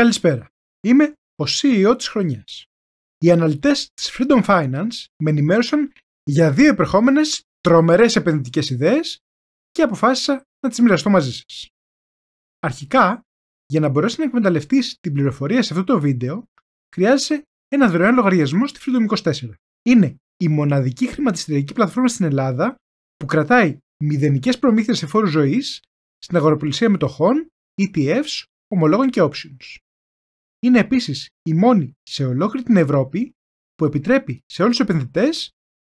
Καλησπέρα. Είμαι ο CEO της χρονιάς. Οι αναλυτές της Freedom Finance με ενημέρωσαν για δύο επερχόμενες τρομερές επενδυτικές ιδέες και αποφάσισα να τις μοιραστώ μαζί σας. Αρχικά, για να μπορέσει να εκμεταλλευτείς την πληροφορία σε αυτό το βίντεο, χρειάζεσαι ένα δωρεάν λογαριασμό στη Freedom 24. Είναι η μοναδική χρηματιστηριακή πλατφόρμα στην Ελλάδα που κρατάει μηδενικές προμήθειες σε φόρους ζωής στην αγοροπολισία μετοχών, ETFs, ομολόγων και options είναι επίσης η μόνη σε ολόκληρη την Ευρώπη που επιτρέπει σε όλους τους επενδυτές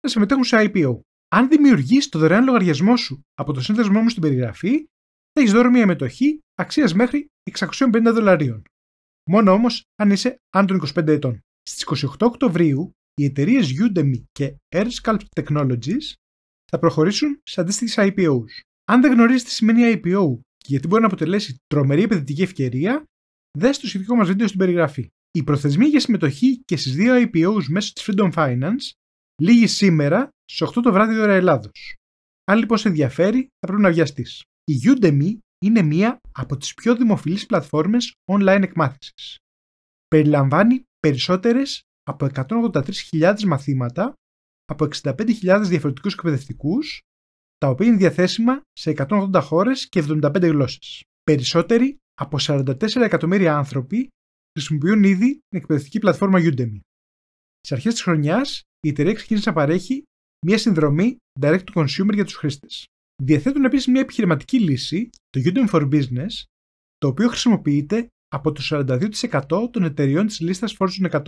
να συμμετέχουν σε IPO. Αν δημιουργήσει το δωρεάν λογαριασμό σου από το σύνδεσμό μου στην περιγραφή, θα έχεις δώρο μια μετοχή αξίας μέχρι 650 δολαρίων. Μόνο όμως αν είσαι άν των 25 ετών. Στις 28 Οκτωβρίου, οι εταιρείες Udemy και AirSculpt Technologies θα προχωρήσουν σε αντίστοιχες IPOs. Αν δεν γνωρίζεις τι σημαίνει IPO και γιατί μπορεί να αποτελέσει τρομερή επενδυτική ευκαιρία, Δες το σχετικό μας βίντεο στην περιγραφή. Η προθεσμοί για συμμετοχή και στις δύο IPOs μέσω της Freedom Finance λύγει σήμερα στις 8 το βράδυ ώρα Ελλάδος. Αν λοιπόν σε ενδιαφέρει, θα πρέπει να βιαστείς. Η Udemy είναι μία από τις πιο δημοφιλείς πλατφόρμες online εκμάθησης. Περιλαμβάνει περισσότερες από 183.000 μαθήματα από 65.000 διαφορετικούς εκπαιδευτικούς, τα οποία είναι διαθέσιμα σε 180 χώρες και 75 γλώσσες. Περισσότεροι από 44 εκατομμύρια άνθρωποι χρησιμοποιούν ήδη την εκπαιδευτική πλατφόρμα Udemy. Στις αρχές της χρονιάς, η εταιρεία ξεκίνησε να παρέχει μια συνδρομή direct to consumer για τους χρήστες. Διαθέτουν επίσης μια επιχειρηματική λύση, το Udemy for Business, το οποίο χρησιμοποιείται από το 42% των εταιριών της λίστα Fortune 100.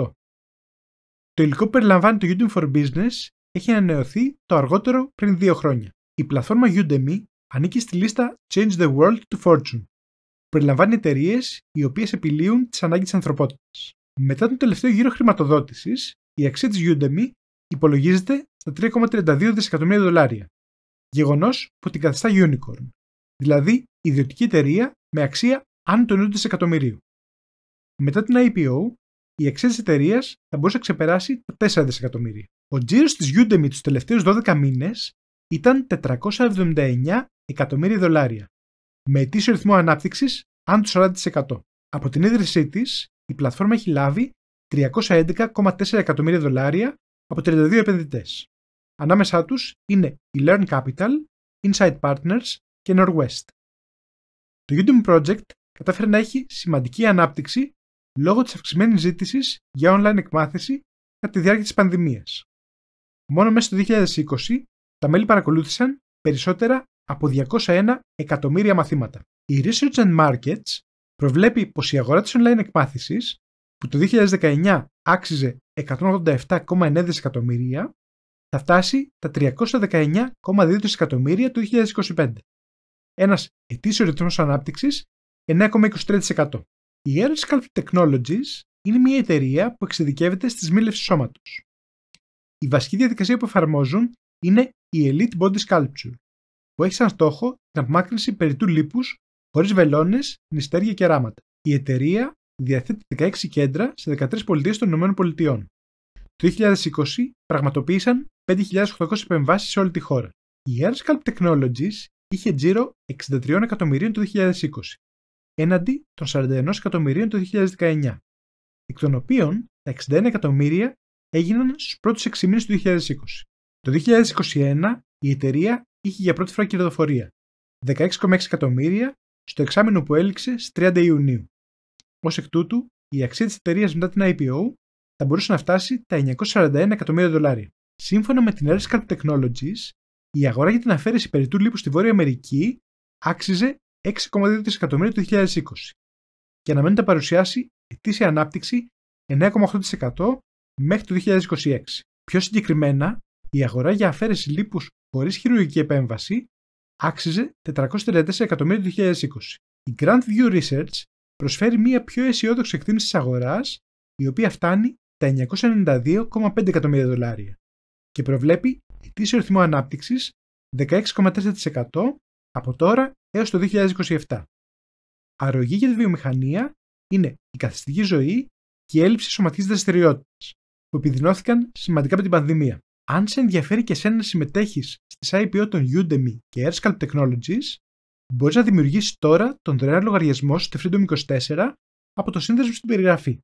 Το υλικό που περιλαμβάνει το Udemy for Business έχει ανανεωθεί το αργότερο πριν δύο χρόνια. Η πλατφόρμα Udemy ανήκει στη λίστα Change the World to Fortune περιλαμβάνει εταιρείες οι οποίες επιλύουν τις ανάγκες της ανθρωπότητας. Μετά τον τελευταίο γύρο χρηματοδότησης, η αξία της Udemy υπολογίζεται στα 3,32 δισεκατομμύρια δολάρια. Γεγονός που την καθιστά unicorn, δηλαδή ιδιωτική εταιρεία με αξία άνω των 1 δισεκατομμυρίου. Μετά την IPO, η αξία της εταιρείας θα μπορούσε να ξεπεράσει τα 4 δισεκατομμύρια. Ο τζίρος της Udemy τους τελευταίους 12 μήνες ήταν 479 εκατομμύρια δολάρια, με ετήσιο ρυθμό ανάπτυξης άν του 40%. Από την ίδρυσή της, η πλατφόρμα έχει λάβει 311,4 εκατομμύρια δολάρια από 32 επενδυτές. Ανάμεσά τους είναι η Learn Capital, Inside Partners και Norwest. Το YouTube Project κατάφερε να έχει σημαντική ανάπτυξη λόγω της αυξημένης ζήτησης για online εκμάθηση κατά τη διάρκεια της πανδημίας. Μόνο μέσα στο 2020 τα μέλη παρακολούθησαν περισσότερα από 201 εκατομμύρια μαθήματα. Η Research and Markets προβλέπει πως η αγορά της online εκπάθησης, που το 2019 άξιζε 187,9 δισεκατομμύρια, θα φτάσει τα 319,2 δισεκατομμύρια το 2025. Ένας ετήσιος ρυθμός ανάπτυξης 9,23%. Η Aeroscalp Technologies είναι μια εταιρεία που εξειδικεύεται στις μήλευση σώματος. Η βασική διαδικασία που εφαρμόζουν είναι η Elite Body Sculpture, που έχει σαν στόχο την απομάκρυνση περιττού λίπους χωρίς βελόνες, νηστέρια και ράματα. Η εταιρεία διαθέτει 16 κέντρα σε 13 πολιτείες των ΗΠΑ. Το 2020 πραγματοποίησαν 5.800 επεμβάσεις σε όλη τη χώρα. Η Airscalp Technologies είχε τζίρο 63 εκατομμυρίων το 2020, έναντι των 41 εκατομμυρίων το 2019, εκ των οποίων τα 61 εκατομμύρια έγιναν στους πρώτους 6 μήνες του 2020. Το 2021 η εταιρεία είχε για πρώτη φορά κερδοφορία. 16,6 εκατομμύρια στο εξάμεινο που έληξε στις 30 Ιουνίου. Ως εκ τούτου, η αξία της εταιρείας μετά την IPO θα μπορούσε να φτάσει τα 941 εκατομμύρια δολάρια. Σύμφωνα με την Airscalp Technologies, η αγορά για την αφαίρεση περιττού λίπου στη Βόρεια Αμερική άξιζε 6,2 δισεκατομμύρια το 2020 και αναμένεται να παρουσιάσει ετήσια ανάπτυξη 9,8% μέχρι το 2026. Πιο συγκεκριμένα, η αγορά για αφαίρεση λίπους χωρίς χειρουργική επέμβαση άξιζε 434 εκατομμύρια το 2020. Η Grand View Research προσφέρει μια πιο αισιόδοξη εκτίμηση της αγοράς, η οποία φτάνει τα 992,5 εκατομμύρια δολάρια και προβλέπει ετήσιο ρυθμό ανάπτυξης 16,4% από τώρα έως το 2027. Αρρωγή για τη βιομηχανία είναι η καθιστική ζωή και η έλλειψη σωματικής δραστηριότητας, που επιδεινώθηκαν σημαντικά από την πανδημία. Αν σε ενδιαφέρει και εσένα να συμμετέχεις στις IPO των Udemy και AirScalp Technologies, μπορείς να δημιουργήσεις τώρα τον δωρεάν λογαριασμό σου στο Freedom 24 από το σύνδεσμο στην περιγραφή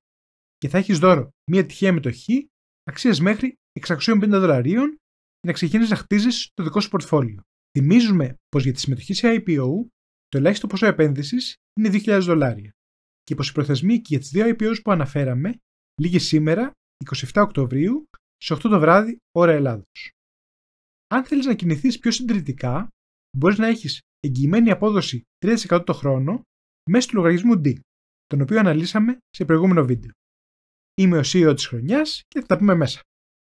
και θα έχεις δώρο μία τυχαία μετοχή αξίας μέχρι 650 δολαρίων για να ξεκινήσεις να χτίζεις το δικό σου πορτφόλιο. Θυμίζουμε πως για τη συμμετοχή σε IPO το ελάχιστο ποσό επένδυσης είναι 2.000 δολάρια και πως η προθεσμοί και για τις δύο IPOs που αναφέραμε λήγει σήμερα 27 Οκτωβρίου σε 8 το βράδυ, ώρα Ελλάδος. Αν θέλεις να κινηθείς πιο συντηρητικά, μπορείς να έχεις εγγυημένη απόδοση 3% το χρόνο μέσω του λογαριασμού D, τον οποίο αναλύσαμε σε προηγούμενο βίντεο. Είμαι ο CEO της χρονιάς και θα τα πούμε μέσα.